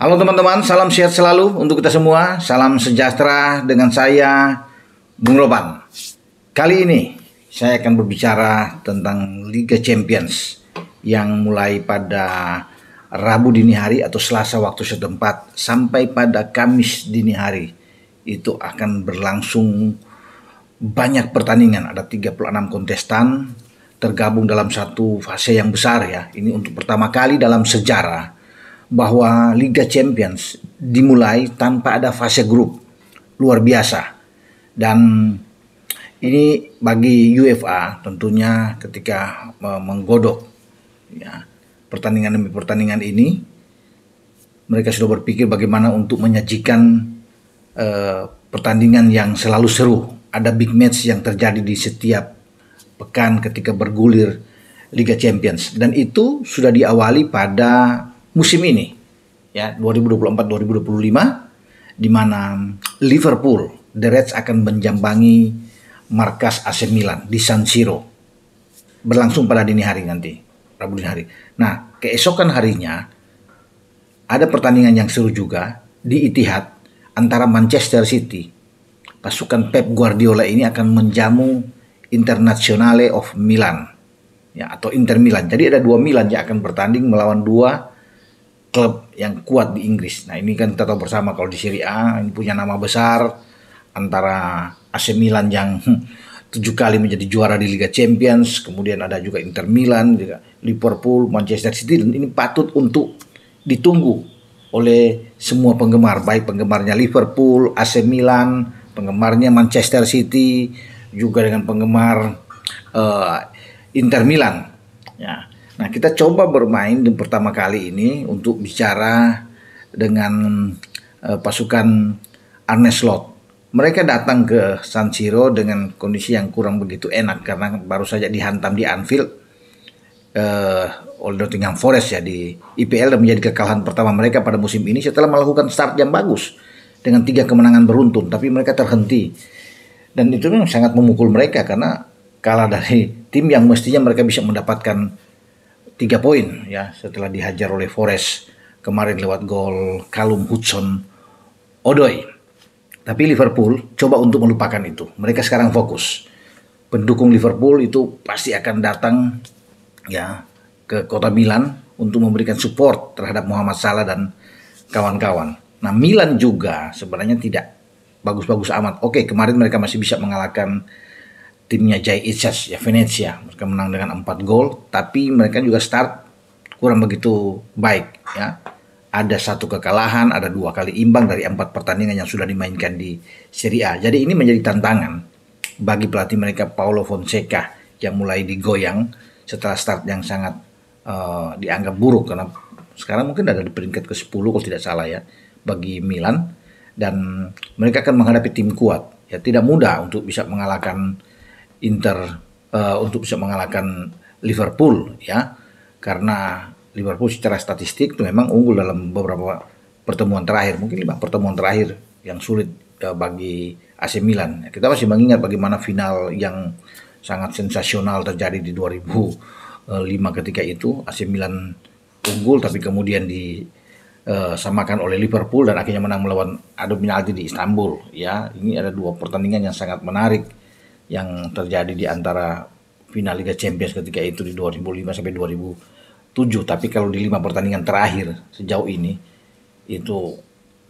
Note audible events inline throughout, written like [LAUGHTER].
Halo teman-teman, salam sehat selalu untuk kita semua. Salam sejahtera dengan saya, Bung Roban. Kali ini saya akan berbicara tentang Liga Champions yang mulai pada Rabu dini hari atau Selasa waktu setempat sampai pada Kamis dini hari. Itu akan berlangsung banyak pertandingan, ada 36 kontestan tergabung dalam satu fase yang besar ya. Ini untuk pertama kali dalam sejarah bahwa Liga Champions dimulai tanpa ada fase grup. Luar biasa. Dan ini bagi UEFA tentunya ketika menggodok ya, pertandingan demi pertandingan ini mereka sudah berpikir bagaimana untuk menyajikan eh, pertandingan yang selalu seru. Ada big match yang terjadi di setiap pekan ketika bergulir Liga Champions dan itu sudah diawali pada musim ini ya 2024-2025 di mana Liverpool The Reds akan menjambangi markas AC Milan di San Siro berlangsung pada dini hari nanti Rabu dini hari. Nah keesokan harinya ada pertandingan yang seru juga di Itihad antara Manchester City pasukan Pep Guardiola ini akan menjamu Internazionale of Milan ya atau Inter Milan. Jadi ada dua Milan yang akan bertanding melawan dua klub yang kuat di Inggris. Nah ini kan kita tahu bersama kalau di Serie A ini punya nama besar antara AC Milan yang hmm, tujuh kali menjadi juara di Liga Champions, kemudian ada juga Inter Milan, juga Liverpool, Manchester City, dan ini patut untuk ditunggu oleh semua penggemar, baik penggemarnya Liverpool, AC Milan, penggemarnya Manchester City, juga dengan penggemar uh, Inter Milan. Ya Nah, kita coba bermain yang pertama kali ini untuk bicara dengan uh, pasukan Arne Slot. Mereka datang ke San Siro dengan kondisi yang kurang begitu enak karena baru saja dihantam di Anfield uh, eh, oleh Nottingham Forest ya di IPL dan menjadi kekalahan pertama mereka pada musim ini setelah melakukan start yang bagus dengan tiga kemenangan beruntun tapi mereka terhenti dan itu memang sangat memukul mereka karena kalah dari tim yang mestinya mereka bisa mendapatkan tiga poin ya setelah dihajar oleh Forest kemarin lewat gol Kalum Hudson Odoi. Tapi Liverpool coba untuk melupakan itu. Mereka sekarang fokus. Pendukung Liverpool itu pasti akan datang ya ke kota Milan untuk memberikan support terhadap Muhammad Salah dan kawan-kawan. Nah Milan juga sebenarnya tidak bagus-bagus amat. Oke kemarin mereka masih bisa mengalahkan timnya Jai Icas ya Venezia mereka menang dengan 4 gol tapi mereka juga start kurang begitu baik ya ada satu kekalahan ada dua kali imbang dari empat pertandingan yang sudah dimainkan di Serie A jadi ini menjadi tantangan bagi pelatih mereka Paulo Fonseca yang mulai digoyang setelah start yang sangat uh, dianggap buruk karena sekarang mungkin ada di peringkat ke-10 kalau tidak salah ya bagi Milan dan mereka akan menghadapi tim kuat ya tidak mudah untuk bisa mengalahkan Inter uh, untuk bisa mengalahkan Liverpool ya karena Liverpool secara statistik itu memang unggul dalam beberapa pertemuan terakhir mungkin lima pertemuan terakhir yang sulit uh, bagi AC Milan kita masih mengingat bagaimana final yang sangat sensasional terjadi di 2005 eh, ketika itu AC Milan unggul tapi kemudian di samakan oleh Liverpool dan akhirnya menang melawan adu penalti di Istanbul ya ini ada dua pertandingan yang sangat menarik yang terjadi di antara final Liga Champions ketika itu di 2005 sampai 2007 tapi kalau di lima pertandingan terakhir sejauh ini itu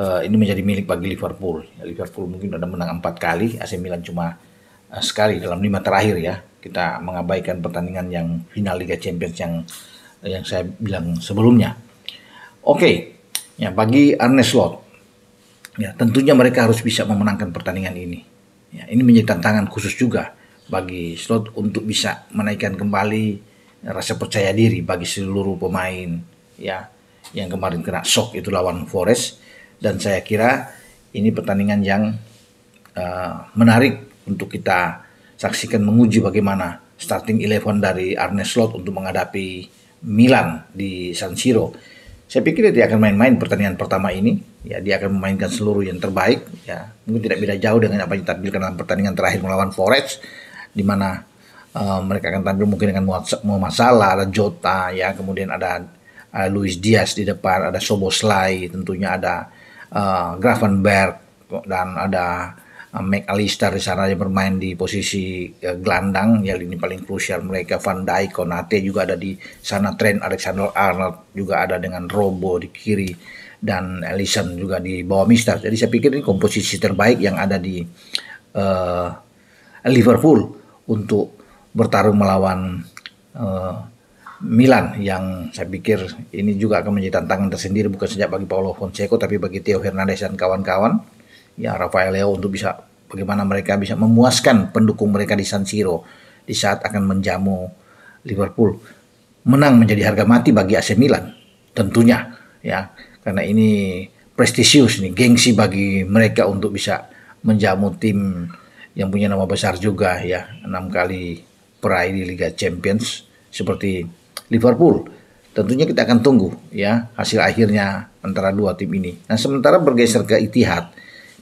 uh, ini menjadi milik bagi Liverpool ya, Liverpool mungkin ada menang empat kali AC Milan cuma uh, sekali dalam lima terakhir ya kita mengabaikan pertandingan yang final Liga Champions yang yang saya bilang sebelumnya oke okay. ya bagi Arne Slot ya tentunya mereka harus bisa memenangkan pertandingan ini Ya, ini menjadi tantangan khusus juga bagi slot untuk bisa menaikkan kembali rasa percaya diri bagi seluruh pemain ya yang kemarin kena shock itu lawan Forest dan saya kira ini pertandingan yang uh, menarik untuk kita saksikan menguji bagaimana starting eleven dari Arne Slot untuk menghadapi Milan di San Siro. Saya pikir dia akan main-main pertandingan pertama ini ya dia akan memainkan seluruh yang terbaik ya mungkin tidak beda jauh dengan apa yang ditampilkan dalam pertandingan terakhir melawan Forest di mana uh, mereka akan tampil mungkin dengan mau masalah ada Jota ya kemudian ada uh, Luis Diaz di depan ada Soboslai tentunya ada uh, eh, Gravenberg dan ada uh, McAllister di sana yang bermain di posisi uh, gelandang ya ini paling krusial mereka Van Dijk Konate juga ada di sana Trent Alexander Arnold juga ada dengan Robo di kiri dan Ellison juga di bawah Mister. Jadi saya pikir ini komposisi terbaik yang ada di uh, Liverpool untuk bertarung melawan uh, Milan yang saya pikir ini juga akan menjadi tantangan tersendiri bukan saja bagi Paulo Fonseca tapi bagi Theo Hernandez dan kawan-kawan ya Rafael Leo untuk bisa bagaimana mereka bisa memuaskan pendukung mereka di San Siro di saat akan menjamu Liverpool menang menjadi harga mati bagi AC Milan tentunya ya karena ini prestisius nih gengsi bagi mereka untuk bisa menjamu tim yang punya nama besar juga ya enam kali peraih di Liga Champions seperti Liverpool tentunya kita akan tunggu ya hasil akhirnya antara dua tim ini. Nah sementara bergeser ke Itihad,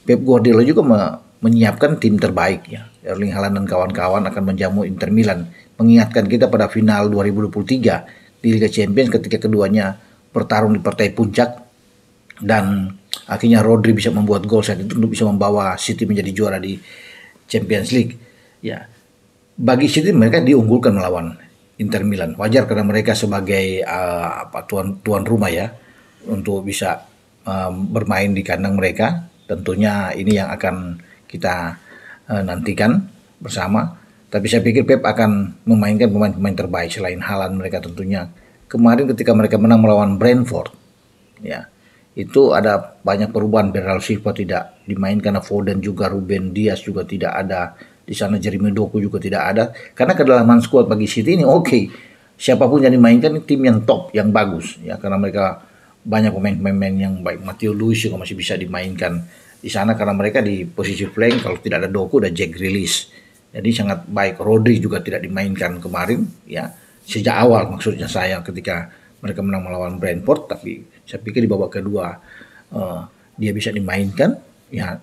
Pep Guardiola juga me menyiapkan tim terbaik ya. Erling Haaland dan kawan-kawan akan menjamu Inter Milan, mengingatkan kita pada final 2023 di Liga Champions ketika keduanya bertarung di partai puncak dan akhirnya Rodri bisa membuat gol saat itu untuk bisa membawa City menjadi juara di Champions League. Ya, bagi City mereka diunggulkan melawan Inter Milan. Wajar karena mereka sebagai uh, apa tuan tuan rumah ya untuk bisa um, bermain di kandang mereka. Tentunya ini yang akan kita uh, nantikan bersama. Tapi saya pikir Pep akan memainkan pemain-pemain terbaik selain Halan mereka tentunya. Kemarin ketika mereka menang melawan Brentford, ya itu ada banyak perubahan Bernardo Silva tidak dimainkan Foden juga Ruben Dias juga tidak ada di sana Jeremy Doku juga tidak ada karena kedalaman skuad bagi City ini oke okay. siapapun yang dimainkan ini tim yang top yang bagus ya karena mereka banyak pemain-pemain yang baik Matteo Luis juga masih bisa dimainkan di sana karena mereka di posisi flank kalau tidak ada Doku ada Jack Grealish jadi sangat baik Rodri juga tidak dimainkan kemarin ya sejak awal maksudnya saya ketika mereka menang melawan Brentford tapi saya pikir di babak kedua uh, dia bisa dimainkan. Ya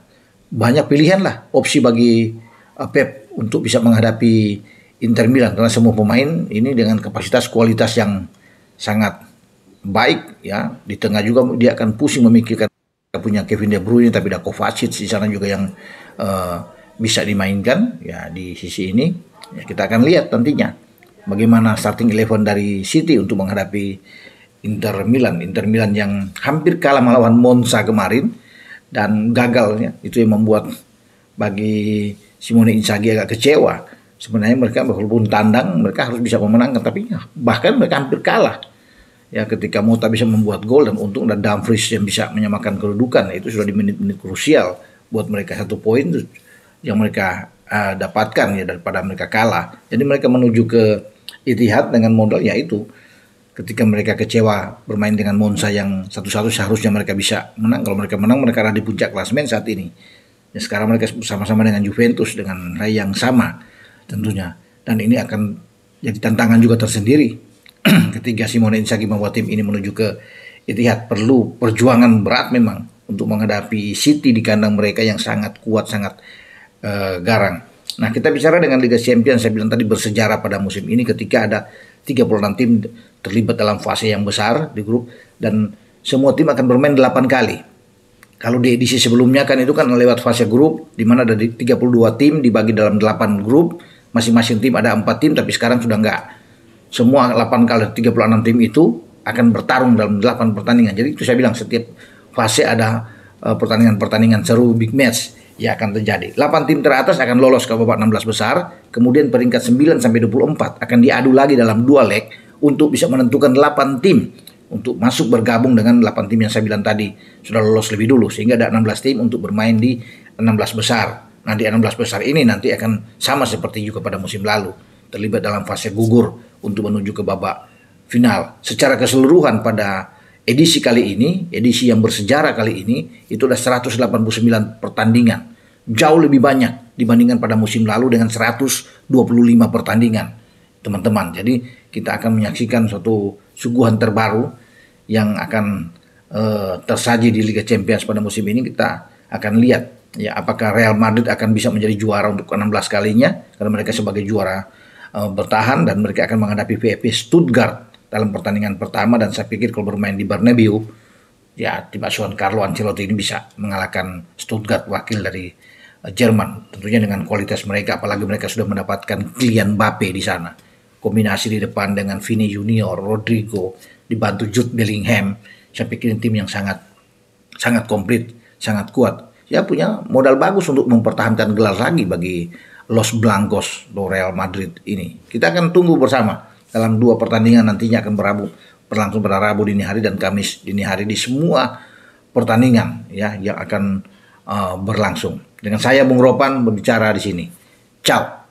banyak pilihan lah opsi bagi uh, Pep untuk bisa menghadapi Inter Milan karena semua pemain ini dengan kapasitas kualitas yang sangat baik ya di tengah juga dia akan pusing memikirkan punya Kevin De Bruyne tapi ada Kovacic di sana juga yang uh, bisa dimainkan ya di sisi ini ya, kita akan lihat nantinya bagaimana starting eleven dari City untuk menghadapi Inter Milan. Inter Milan yang hampir kalah melawan Monza kemarin dan gagalnya itu yang membuat bagi Simone Inzaghi agak kecewa. Sebenarnya mereka walaupun tandang mereka harus bisa memenangkan tapi ya, bahkan mereka hampir kalah. Ya ketika Mota bisa membuat gol dan untung ada Dumfries yang bisa menyamakan kedudukan itu sudah di menit-menit krusial buat mereka satu poin yang mereka uh, dapatkan ya daripada mereka kalah. Jadi mereka menuju ke Itihad dengan modalnya itu ketika mereka kecewa bermain dengan Monza yang satu-satu seharusnya mereka bisa menang kalau mereka menang mereka ada di puncak klasemen saat ini ya sekarang mereka sama-sama dengan Juventus dengan ray yang sama tentunya dan ini akan jadi tantangan juga tersendiri [CLEARS THROAT] ketika Simone Inzaghi membawa tim ini menuju ke Etihad perlu perjuangan berat memang untuk menghadapi City di kandang mereka yang sangat kuat sangat uh, garang nah kita bicara dengan Liga Champions saya bilang tadi bersejarah pada musim ini ketika ada 36 tim terlibat dalam fase yang besar di grup dan semua tim akan bermain 8 kali. Kalau di edisi sebelumnya kan itu kan lewat fase grup di mana ada 32 tim dibagi dalam 8 grup, masing-masing tim ada 4 tim tapi sekarang sudah enggak. Semua 8 kali 36 tim itu akan bertarung dalam 8 pertandingan. Jadi itu saya bilang setiap fase ada eh, pertandingan-pertandingan seru big match yang akan terjadi. 8 tim teratas akan lolos ke babak 16 besar, kemudian peringkat 9 sampai 24 akan diadu lagi dalam dua leg untuk bisa menentukan 8 tim untuk masuk bergabung dengan 8 tim yang saya bilang tadi sudah lolos lebih dulu sehingga ada 16 tim untuk bermain di 16 besar. nanti di 16 besar ini nanti akan sama seperti juga pada musim lalu terlibat dalam fase gugur untuk menuju ke babak final. Secara keseluruhan pada edisi kali ini, edisi yang bersejarah kali ini itu ada 189 pertandingan. Jauh lebih banyak dibandingkan pada musim lalu dengan 125 pertandingan. Teman-teman, jadi kita akan menyaksikan suatu suguhan terbaru yang akan uh, tersaji di Liga Champions pada musim ini kita akan lihat ya apakah Real Madrid akan bisa menjadi juara untuk 16 kalinya karena mereka sebagai juara uh, bertahan dan mereka akan menghadapi VfB Stuttgart dalam pertandingan pertama dan saya pikir kalau bermain di Bernabeu ya tim asuhan Carlo Ancelotti ini bisa mengalahkan Stuttgart wakil dari eh, Jerman tentunya dengan kualitas mereka apalagi mereka sudah mendapatkan Kylian Mbappe di sana kombinasi di depan dengan Vini Junior, Rodrigo, dibantu Jude Bellingham. Saya pikir tim yang sangat sangat komplit, sangat kuat. Ya punya modal bagus untuk mempertahankan gelar lagi bagi Los Blancos do Real Madrid ini. Kita akan tunggu bersama dalam dua pertandingan nantinya akan berabu berlangsung pada Rabu dini hari dan Kamis dini hari di semua pertandingan ya yang akan uh, berlangsung. Dengan saya Bung Ropan berbicara di sini. Ciao.